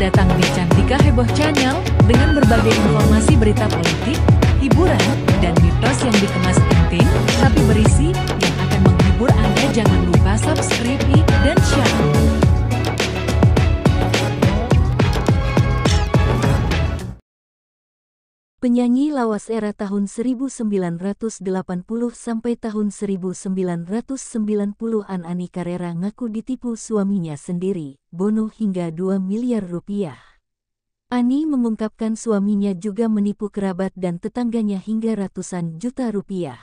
datang di Cantika Heboh Channel dengan berbagai informasi berita politik, hiburan, dan mitos yang dikemas penting tapi berisi yang akan menghibur Anda. Jangan lupa subscribe dan share. Penyanyi lawas era tahun 1980 sampai tahun 1990-an Ani Carrera ngaku ditipu suaminya sendiri, bono hingga 2 miliar rupiah. Ani mengungkapkan suaminya juga menipu kerabat dan tetangganya hingga ratusan juta rupiah.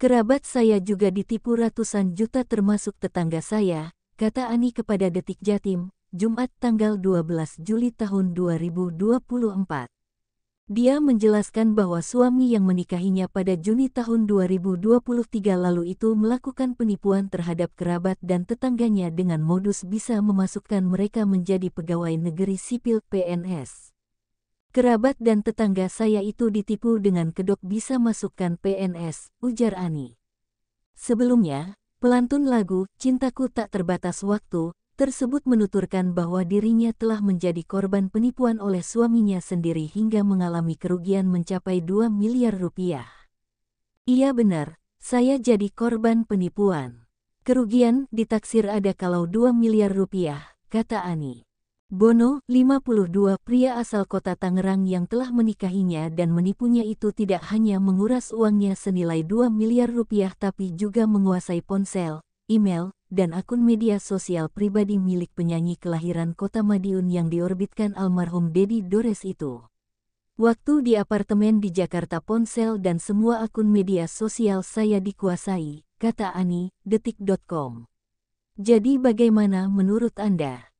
Kerabat saya juga ditipu ratusan juta termasuk tetangga saya, kata Ani kepada Detik Jatim, Jumat tanggal 12 Juli tahun 2024. Dia menjelaskan bahwa suami yang menikahinya pada Juni tahun 2023 lalu itu melakukan penipuan terhadap kerabat dan tetangganya dengan modus bisa memasukkan mereka menjadi pegawai negeri sipil PNS. Kerabat dan tetangga saya itu ditipu dengan kedok bisa masukkan PNS, ujar Ani. Sebelumnya, pelantun lagu Cintaku Tak Terbatas Waktu tersebut menuturkan bahwa dirinya telah menjadi korban penipuan oleh suaminya sendiri hingga mengalami kerugian mencapai 2 miliar rupiah. Iya benar, saya jadi korban penipuan. Kerugian ditaksir ada kalau 2 miliar rupiah, kata Ani. Bono, 52 pria asal kota Tangerang yang telah menikahinya dan menipunya itu tidak hanya menguras uangnya senilai 2 miliar rupiah tapi juga menguasai ponsel, email, dan akun media sosial pribadi milik penyanyi kelahiran kota Madiun yang diorbitkan almarhum Dedi Dores itu. Waktu di apartemen di Jakarta Ponsel dan semua akun media sosial saya dikuasai, kata Ani, detik.com. Jadi bagaimana menurut Anda?